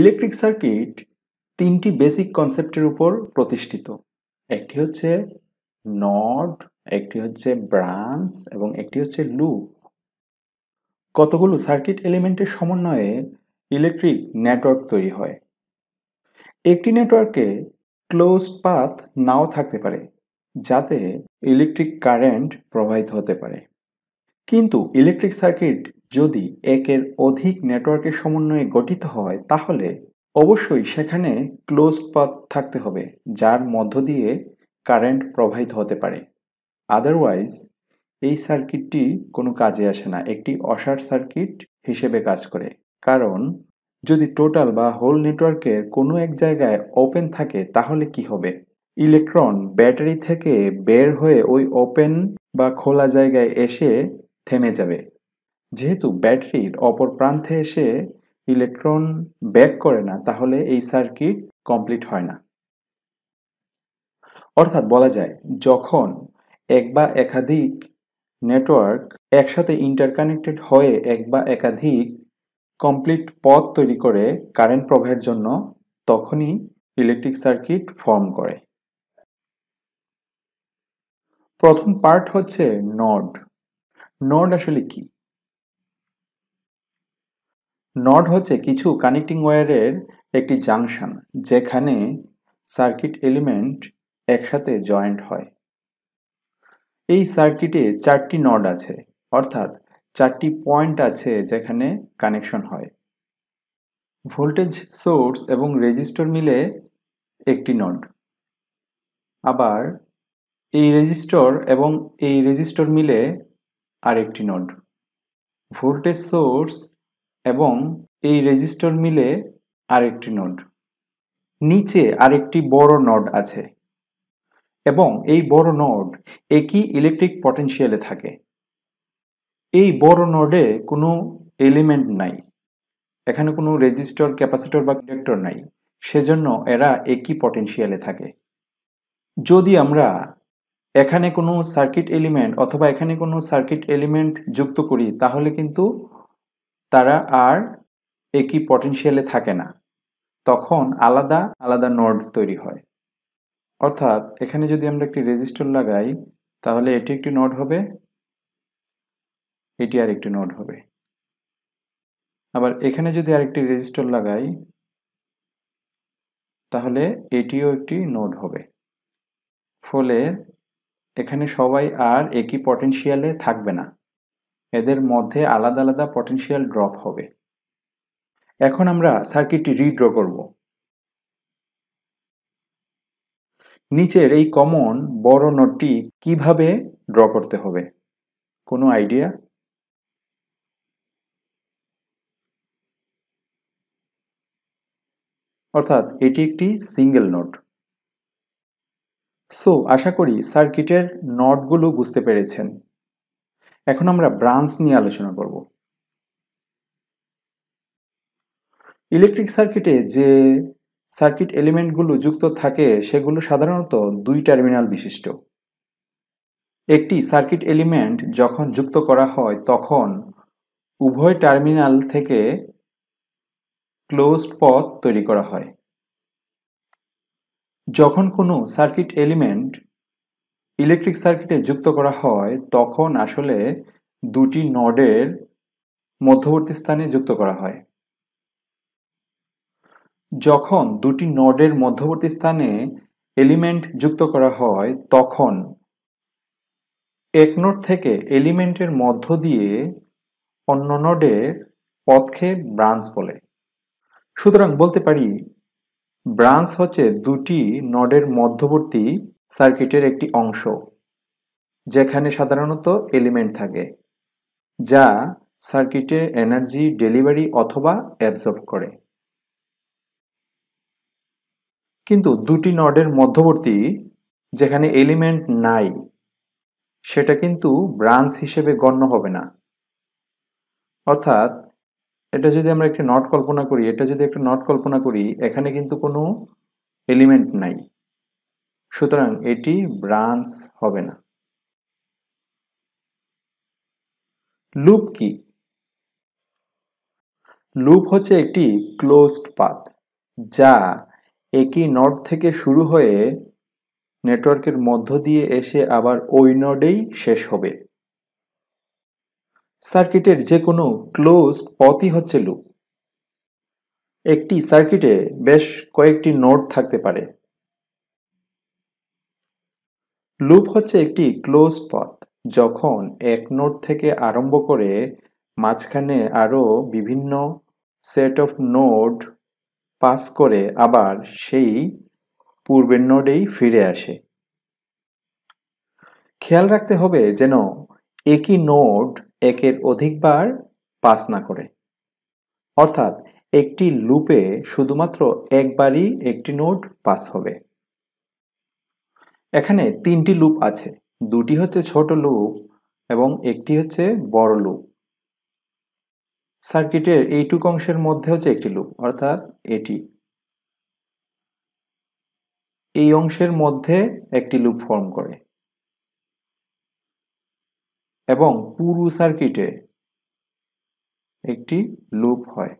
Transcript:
electric circuit তিনটি basic কনসেপ্টের উপর প্রতিষ্ঠিত একটি হচ্ছে নড একটি হচ্ছে ব্রাঞ্চ এবং একটি হচ্ছে লুপ কতগুলো সার্কিট এলিমেন্টের সমন্বয়ে ইলেকট্রিক নেটওয়ার্ক তৈরি হয় একটি নেটওয়ার্কে ক্লোজ পাথ নাও থাকতে পারে যাতে ইলেকট্রিক কারেন্ট প্রবাহিত হতে পারে কিন্তু ইলেকট্রিক সার্কিট যদি একের অধিক নেটওয়ার্কের সমন্বয়ে গঠিত হয় তাহলে অবশ্যই সেখানে ক্লোজ পথ থাকতে হবে যার মধ্য দিয়ে কারেন্ট প্রবাহিত হতে পারে আদারওয়াইজ এই সার্কিটটি কোনো কাজে আসে না একটি অসার সার্কিট হিসেবে কাজ করে কারণ যদি টোটাল বা হোল নেটওয়ার্কের কোনো এক জায়গায় ওপেন থাকে তাহলে কি হবে ইলেকট্রন ব্যাটারি থেকে বের হয়ে ওই ওপেন বা খোলা জায়গায় এসে থেমে যাবে যেহেতু ব্যাটারির অপর প্রান্তে এসে ইলেকট্রন ব্যাক করে না তাহলে এই সার্কিট কমপ্লিট হয় না অর্থাৎ বলা যায় যখন এক বা একাধিক নেটওয়ার্ক একসাথে ইন্টারকানেক্টেড হয়ে এক বা একাধিক কমপ্লিট পথ তৈরি করে কারেন্ট প্রবাহের জন্য তখনই ইলেকট্রিক সার্কিট ফর্ম করে প্রথম পার্ট হচ্ছে নড নড আসলে কি নড হচ্ছে কিছু কানেক্টিং ওয়্যারের একটি জাংশন যেখানে সার্কিট এলিমেন্ট একসাথে জয়েন্ট হয় এই সার্কিটে চারটি নড আছে অর্থাৎ চারটি পয়েন্ট আছে যেখানে কানেকশন হয় ভোল্টেজ সোর্স এবং রেজিস্টর মিলে একটি নড আবার এই রেজিস্টর এবং এই রেজিস্টর মিলে আরেকটি নড ভোল্টেজ সোর্স এবং এই রেজিস্টর মিলে আরেকটি নোড নিচে আরেকটি বড় নড আছে এবং এই বড় নোড একই ইলেকট্রিক পটেনশিয়ালে থাকে এই বড় নডে কোনো এলিমেন্ট নাই এখানে কোনো রেজিস্টর ক্যাপাসিটর বা ইন্ডাক্টর নাই সেজন্য এরা একই পটেনশিয়ালে থাকে যদি আমরা এখানে কোনো সার্কিট এলিমেন্ট অথবা এখানে কোনো সার্কিট এলিমেন্ট যুক্ত করি তাহলে কিন্তু তারা আর একই পটেনশিয়ালে থাকে না তখন আলাদা আলাদা নোড তৈরি হয় অর্থাৎ এখানে যদি আমরা একটি রেজিস্টর লাগাই তাহলে এটি একটি নোড হবে এটি আর একটি নোড হবে আবার এখানে যদি আরেকটি রেজিস্টর লাগাই তাহলে এটিও একটি নোড হবে ফলে এখানে সবাই আর একই পটেনশিয়ালে থাকবে না এদের মধ্যে আলাদা আলাদা পটেনশিয়াল ড্রপ হবে এখন আমরা সার্কিটটি রিড্র করব নিচের এই কমন বড় নোটটি কিভাবে ড্র করতে হবে কোনো আইডিয়া অর্থাৎ এটি একটি সিঙ্গেল নোট সো আশা করি সার্কিটের নটগুলো বুঝতে পেরেছেন এখন আমরা ব্রাঞ্চ নিয়ে আলোচনা করব ইলেকট্রিক সার্কিটে যে সার্কিট এলিমেন্টগুলো যুক্ত থাকে সেগুলো সাধারণত দুই টার্মিনাল বিশিষ্ট একটি সার্কিট এলিমেন্ট যখন যুক্ত করা হয় তখন উভয় টার্মিনাল থেকে ক্লোজড পথ তৈরি করা হয় যখন কোনো সার্কিট এলিমেন্ট ইলেকট্রিক সার্কিটে যুক্ত করা হয় তখন আসলে দুটি নডের মধ্যবর্তী স্থানে যুক্ত করা হয় যখন দুটি নডের মধ্যবর্তী স্থানে এলিমেন্ট যুক্ত করা হয় তখন এক নোড থেকে এলিমেন্টের মধ্য দিয়ে অন্য নোডের পথকে ব্রাঞ্চ বলে সুতরাং বলতে পারি ব্রাঞ্চ হচ্ছে দুটি নডের মধ্যবর্তী সার্কিটের একটি অংশ যেখানে সাধারণত এলিমেন্ট থাকে যা সার্কিটে এনার্জি ডেলিভারি অথবা অ্যাবজর্ব করে কিন্তু দুটি নডের মধ্যবর্তী যেখানে এলিমেন্ট নাই সেটা কিন্তু ব্রাঞ্চ হিসেবে গণ্য হবে না অর্থাৎ এটা যদি আমরা একটি নট কল্পনা করি এটা যদি একটা নট কল্পনা করি এখানে কিন্তু কোনো এলিমেন্ট নাই সুতরাং এটি ব্রাঞ্চ হবে না লুপ কি লুপ হচ্ছে একটি ক্লোজড পাথ যা একই নট থেকে শুরু হয়ে নেটওয়ার্কের মধ্য দিয়ে এসে আবার ওই নডেই শেষ হবে সার্কিটের যে কোনো ক্লোজড পথই হচ্ছে লুপ একটি সার্কিটে বেশ কয়েকটি নোট থাকতে পারে লুপ হচ্ছে একটি ক্লোজ পথ যখন এক নোট থেকে আরম্ভ করে মাঝখানে আরও বিভিন্ন সেট অফ নোট পাস করে আবার সেই পূর্বের নোডেই ফিরে আসে খেয়াল রাখতে হবে যেন একই নোট একের অধিকবার পাস না করে অর্থাৎ একটি লুপে শুধুমাত্র একবারই একটি নোট পাস হবে এখানে তিনটি লুপ আছে দুটি হচ্ছে ছোট লুপ এবং একটি হচ্ছে বড় লুপ সার্কিটের এইটুক অংশের মধ্যে হচ্ছে একটি লুপ অর্থাৎ এটি এই অংশের মধ্যে একটি লুপ ফর্ম করে এবং পুরো সার্কিটে একটি লুপ হয়